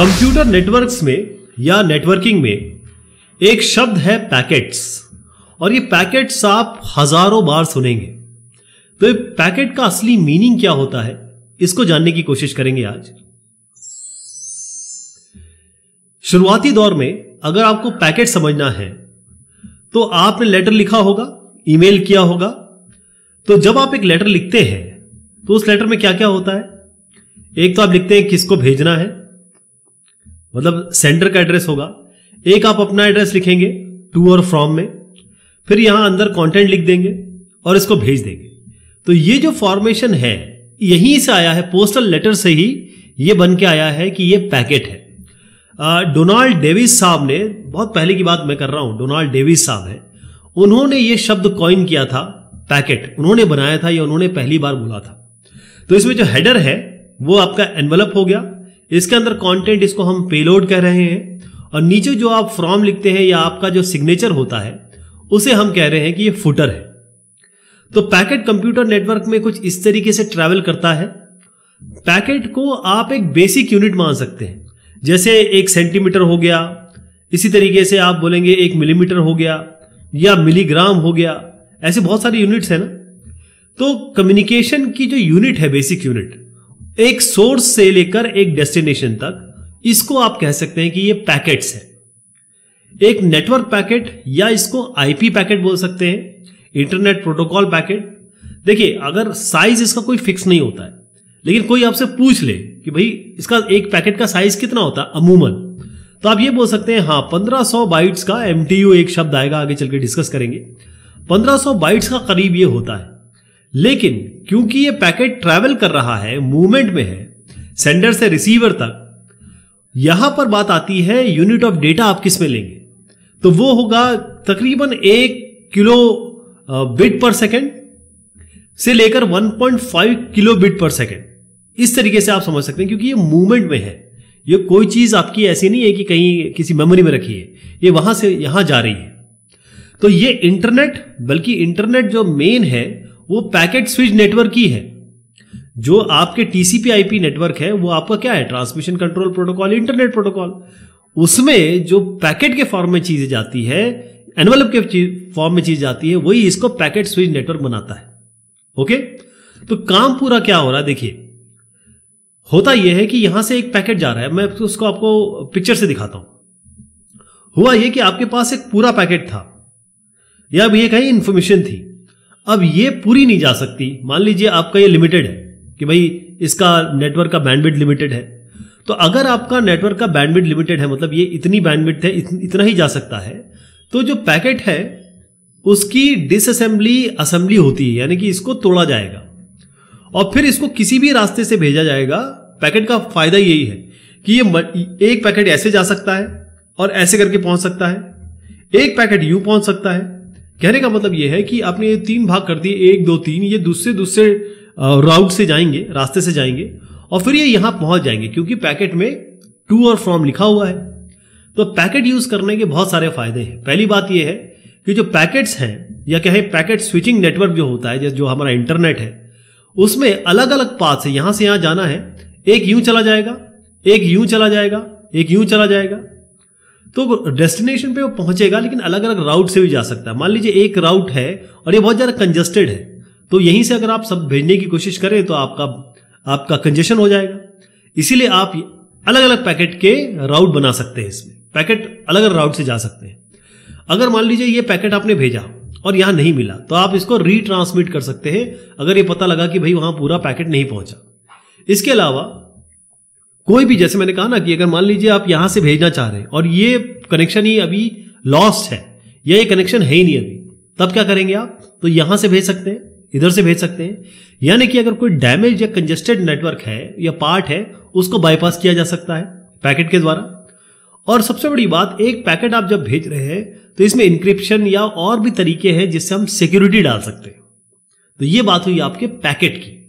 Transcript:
computer networks में या networking में एक शब्द है पैकेट्स और ये पैकेट्स आप हजारों बार सुनेंगे तो ये पैकेट का असली मीनिंग क्या होता है इसको जानने की कोशिश करेंगे आज शुरुआती दौर में अगर आपको पैकेट समझना है तो आपने लेटर लिखा होगा ईमेल किया होगा तो जब आप एक लेटर लिखते हैं तो उस लेटर में क्या क्या होता है एक तो आप लिखते हैं किसको भेजना है मतलब सेंटर का एड्रेस होगा एक आप अपना एड्रेस लिखेंगे टू और फ्रॉम में फिर यहां अंदर कंटेंट लिख देंगे और इसको भेज देंगे तो ये जो फॉर्मेशन है यहीं से आया है पोस्टल लेटर से ही ये बन के आया है कि ये पैकेट है डोनाल्ड डेविस साहब ने बहुत पहले की बात मैं कर रहा हूं डोनाल्ड डेविस साहब है उन्होंने ये शब्द कॉइन किया था पैकेट उन्होंने बनाया था या उन्होंने पहली बार बोला था तो इसमें जो हेडर है वो आपका एनवलप हो गया इसके अंदर कंटेंट इसको हम पेलोड कह रहे हैं और नीचे जो आप फॉर्म लिखते हैं या आपका जो सिग्नेचर होता है उसे हम कह रहे हैं कि ये फुटर है तो पैकेट कंप्यूटर नेटवर्क में कुछ इस तरीके से ट्रेवल करता है पैकेट को आप एक बेसिक यूनिट मान सकते हैं जैसे एक सेंटीमीटर हो गया इसी तरीके से आप बोलेंगे एक मिलीमीटर हो गया या मिलीग्राम हो गया ऐसे बहुत सारे यूनिट्स हैं ना तो कम्युनिकेशन की जो यूनिट है बेसिक यूनिट एक सोर्स से लेकर एक डेस्टिनेशन तक इसको आप कह सकते हैं कि ये पैकेट्स है एक नेटवर्क पैकेट या इसको आईपी पैकेट बोल सकते हैं इंटरनेट प्रोटोकॉल पैकेट देखिए अगर साइज इसका कोई फिक्स नहीं होता है लेकिन कोई आपसे पूछ ले कि भाई इसका एक पैकेट का साइज कितना होता है अमूमन तो आप ये बोल सकते हैं हाँ 1500 बाइट्स का एम एक शब्द आएगा आगे चल के डिस्कस करेंगे 1500 बाइट्स का करीब ये होता है लेकिन क्योंकि ये पैकेट ट्रैवल कर रहा है मूवमेंट में है सेंडर से रिसीवर तक यहां पर बात आती है यूनिट ऑफ डेटा आप किस में लेंगे तो वो होगा तकरीबन एक किलो बिट पर सेकेंड से लेकर 1.5 किलो बिट पर सेकेंड इस तरीके से आप समझ सकते हैं क्योंकि ये मूवमेंट में है ये कोई चीज आपकी ऐसी नहीं है कि कहीं किसी मेमोरी में रखी है ये वहां से यहां जा रही है तो ये इंटरनेट बल्कि इंटरनेट जो मेन है वो पैकेट स्विच नेटवर्क ही है जो आपके टीसीपी आईपी नेटवर्क है वो आपका क्या है transmission control protocol internet protocol उसमें जो पैकेट के फॉर्म में चीजें जाती है एनवल के फॉर्म में चीज जाती है वही इसको पैकेट स्विच नेटवर्क बनाता है ओके तो काम पूरा क्या हो रहा है देखिए होता यह है कि यहां से एक पैकेट जा रहा है मैं उसको आपको पिक्चर से दिखाता हूं हुआ यह कि आपके पास एक पूरा पैकेट था या अब कहीं इंफॉर्मेशन थी अब ये पूरी नहीं जा सकती मान लीजिए आपका ये लिमिटेड है कि भाई इसका नेटवर्क का बैंडविड लिमिटेड है तो अगर आपका नेटवर्क का बैंडविड लिमिटेड है मतलब ये इतनी बैंडविड है इतना ही जा सकता है तो जो पैकेट है उसकी डिसअसेंबली असेंबली होती है यानी कि इसको तोड़ा जाएगा और फिर इसको किसी भी रास्ते से भेजा जाएगा पैकेट का फायदा यही है कि ये एक पैकेट ऐसे जा सकता है और ऐसे करके पहुंच सकता है एक पैकेट यू पहुंच सकता है कहने का मतलब यह है कि आपने ये तीन भाग कर दिए एक दो तीन ये दूसरे दूसरे राउट से जाएंगे रास्ते से जाएंगे और फिर ये यहां पहुंच जाएंगे क्योंकि पैकेट में टू और फ्रॉम लिखा हुआ है तो पैकेट यूज करने के बहुत सारे फायदे हैं पहली बात यह है कि जो पैकेट्स हैं या कहें पैकेट स्विचिंग नेटवर्क जो होता है जो हमारा इंटरनेट है उसमें अलग अलग पाथ से यहां से यहां जाना है एक यूं चला जाएगा एक यूं चला जाएगा एक यूं चला जाएगा तो डेस्टिनेशन पे वो पहुंचेगा लेकिन अलग अलग राउट से भी जा सकता है मान लीजिए एक राउट है और ये बहुत ज़्यादा कंजेस्टेड है तो यहीं से अगर आप सब भेजने की कोशिश करें तो आपका आपका कंजेशन हो जाएगा इसीलिए आप अलग अलग पैकेट के राउट बना सकते हैं इसमें पैकेट अलग अलग राउट से जा सकते हैं अगर मान लीजिए ये पैकेट आपने भेजा और यहां नहीं मिला तो आप इसको रिट्रांसमिट कर सकते हैं अगर ये पता लगा कि भाई वहां पूरा पैकेट नहीं पहुंचा इसके अलावा कोई भी जैसे मैंने कहा ना कि अगर मान लीजिए आप यहां से भेजना चाह रहे हैं और ये कनेक्शन ही अभी लॉस्ट है या ये कनेक्शन है ही नहीं अभी तब क्या करेंगे आप तो यहां से भेज सकते हैं इधर से भेज सकते हैं यानी कि अगर कोई डैमेज या कंजेस्टेड नेटवर्क है या पार्ट है उसको बाईपास किया जा सकता है पैकेट के द्वारा और सबसे बड़ी बात एक पैकेट आप जब भेज रहे हैं तो इसमें इंक्रिप्शन या और भी तरीके हैं जिससे हम सिक्योरिटी डाल सकते हैं तो ये बात हुई आपके पैकेट की